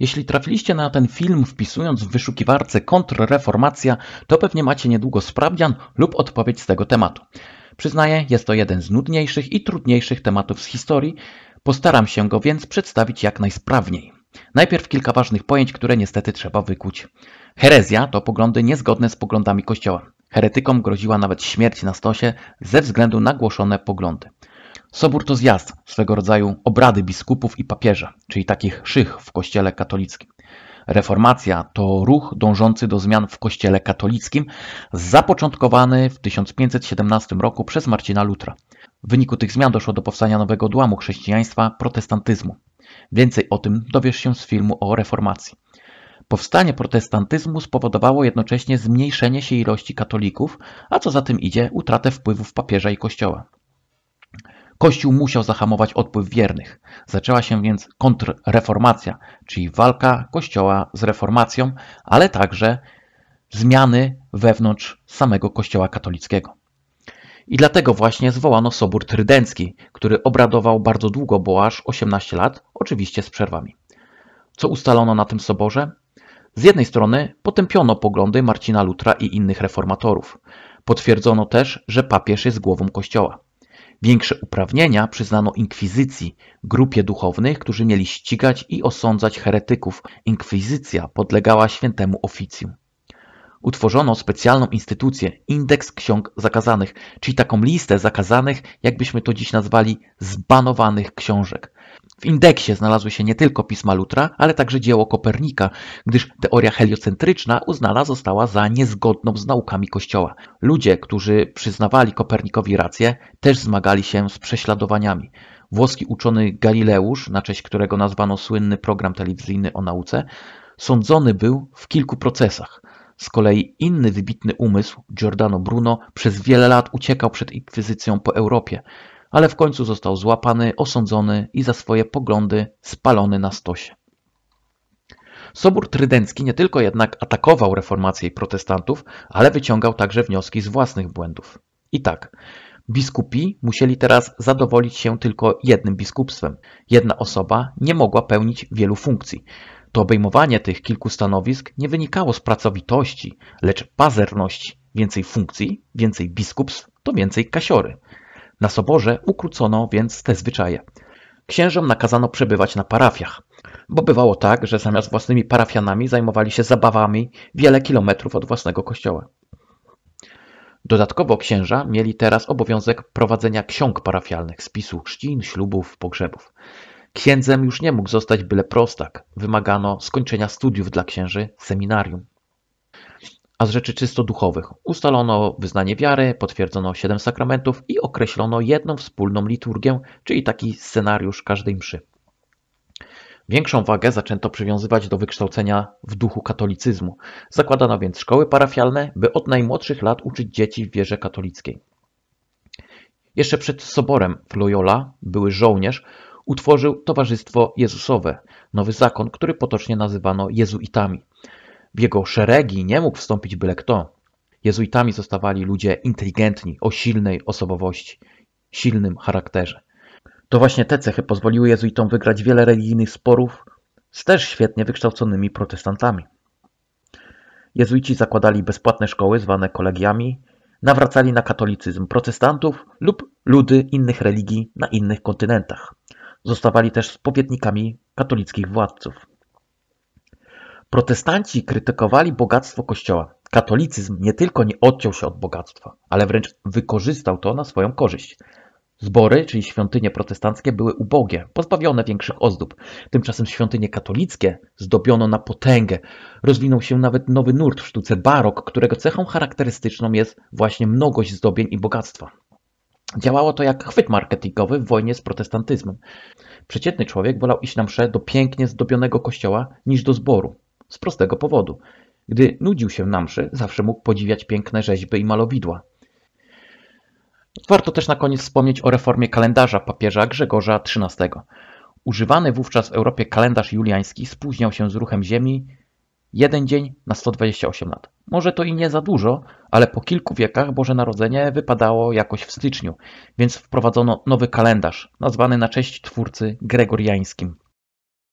Jeśli trafiliście na ten film wpisując w wyszukiwarce kontrreformacja, to pewnie macie niedługo sprawdzian lub odpowiedź z tego tematu. Przyznaję, jest to jeden z nudniejszych i trudniejszych tematów z historii, postaram się go więc przedstawić jak najsprawniej. Najpierw kilka ważnych pojęć, które niestety trzeba wykuć. Herezja to poglądy niezgodne z poglądami Kościoła. Heretykom groziła nawet śmierć na stosie ze względu na głoszone poglądy. Sobór to zjazd, swego rodzaju obrady biskupów i papieża, czyli takich szych w kościele katolickim. Reformacja to ruch dążący do zmian w kościele katolickim, zapoczątkowany w 1517 roku przez Marcina Lutra. W wyniku tych zmian doszło do powstania nowego dłamu chrześcijaństwa protestantyzmu. Więcej o tym dowiesz się z filmu o reformacji. Powstanie protestantyzmu spowodowało jednocześnie zmniejszenie się ilości katolików, a co za tym idzie utratę wpływów papieża i kościoła. Kościół musiał zahamować odpływ wiernych. Zaczęła się więc kontrreformacja, czyli walka Kościoła z reformacją, ale także zmiany wewnątrz samego Kościoła katolickiego. I dlatego właśnie zwołano Sobór Trydencki, który obradował bardzo długo, bo aż 18 lat, oczywiście z przerwami. Co ustalono na tym soborze? Z jednej strony potępiono poglądy Marcina Lutra i innych reformatorów. Potwierdzono też, że papież jest głową Kościoła. Większe uprawnienia przyznano inkwizycji, grupie duchownych, którzy mieli ścigać i osądzać heretyków. Inkwizycja podlegała świętemu oficjum utworzono specjalną instytucję, indeks ksiąg zakazanych, czyli taką listę zakazanych, jakbyśmy to dziś nazwali, zbanowanych książek. W indeksie znalazły się nie tylko pisma Lutra, ale także dzieło Kopernika, gdyż teoria heliocentryczna uznana została za niezgodną z naukami Kościoła. Ludzie, którzy przyznawali Kopernikowi rację, też zmagali się z prześladowaniami. Włoski uczony Galileusz, na cześć którego nazwano słynny program telewizyjny o nauce, sądzony był w kilku procesach. Z kolei inny wybitny umysł, Giordano Bruno, przez wiele lat uciekał przed inkwizycją po Europie, ale w końcu został złapany, osądzony i za swoje poglądy spalony na stosie. Sobór Trydencki nie tylko jednak atakował reformację i protestantów, ale wyciągał także wnioski z własnych błędów. I tak, biskupi musieli teraz zadowolić się tylko jednym biskupstwem. Jedna osoba nie mogła pełnić wielu funkcji to obejmowanie tych kilku stanowisk nie wynikało z pracowitości, lecz pazerności. Więcej funkcji, więcej biskupstw, to więcej kasiory. Na soborze ukrócono więc te zwyczaje. Księżom nakazano przebywać na parafiach, bo bywało tak, że zamiast własnymi parafianami zajmowali się zabawami wiele kilometrów od własnego kościoła. Dodatkowo księża mieli teraz obowiązek prowadzenia ksiąg parafialnych, spisu chrzcin, ślubów, pogrzebów. Księdzem już nie mógł zostać byle prostak. Wymagano skończenia studiów dla księży, seminarium. A z rzeczy czysto duchowych ustalono wyznanie wiary, potwierdzono siedem sakramentów i określono jedną wspólną liturgię, czyli taki scenariusz każdej mszy. Większą wagę zaczęto przywiązywać do wykształcenia w duchu katolicyzmu. Zakładano więc szkoły parafialne, by od najmłodszych lat uczyć dzieci w wierze katolickiej. Jeszcze przed soborem w Loyola były żołnierz, utworzył Towarzystwo Jezusowe, nowy zakon, który potocznie nazywano jezuitami. W jego szeregi nie mógł wstąpić byle kto. Jezuitami zostawali ludzie inteligentni, o silnej osobowości, silnym charakterze. To właśnie te cechy pozwoliły jezuitom wygrać wiele religijnych sporów z też świetnie wykształconymi protestantami. Jezuici zakładali bezpłatne szkoły zwane kolegiami, nawracali na katolicyzm protestantów lub ludy innych religii na innych kontynentach. Zostawali też spowiednikami katolickich władców. Protestanci krytykowali bogactwo kościoła. Katolicyzm nie tylko nie odciął się od bogactwa, ale wręcz wykorzystał to na swoją korzyść. Zbory, czyli świątynie protestanckie, były ubogie, pozbawione większych ozdób. Tymczasem świątynie katolickie zdobiono na potęgę. Rozwinął się nawet nowy nurt w sztuce barok, którego cechą charakterystyczną jest właśnie mnogość zdobień i bogactwa. Działało to jak chwyt marketingowy w wojnie z protestantyzmem. Przeciętny człowiek wolał iść na mszę do pięknie zdobionego kościoła niż do zboru. Z prostego powodu. Gdy nudził się na mszy, zawsze mógł podziwiać piękne rzeźby i malowidła. Warto też na koniec wspomnieć o reformie kalendarza papieża Grzegorza XIII. Używany wówczas w Europie kalendarz juliański spóźniał się z ruchem Ziemi Jeden dzień na 128 lat. Może to i nie za dużo, ale po kilku wiekach Boże Narodzenie wypadało jakoś w styczniu, więc wprowadzono nowy kalendarz, nazwany na cześć twórcy gregoriańskim.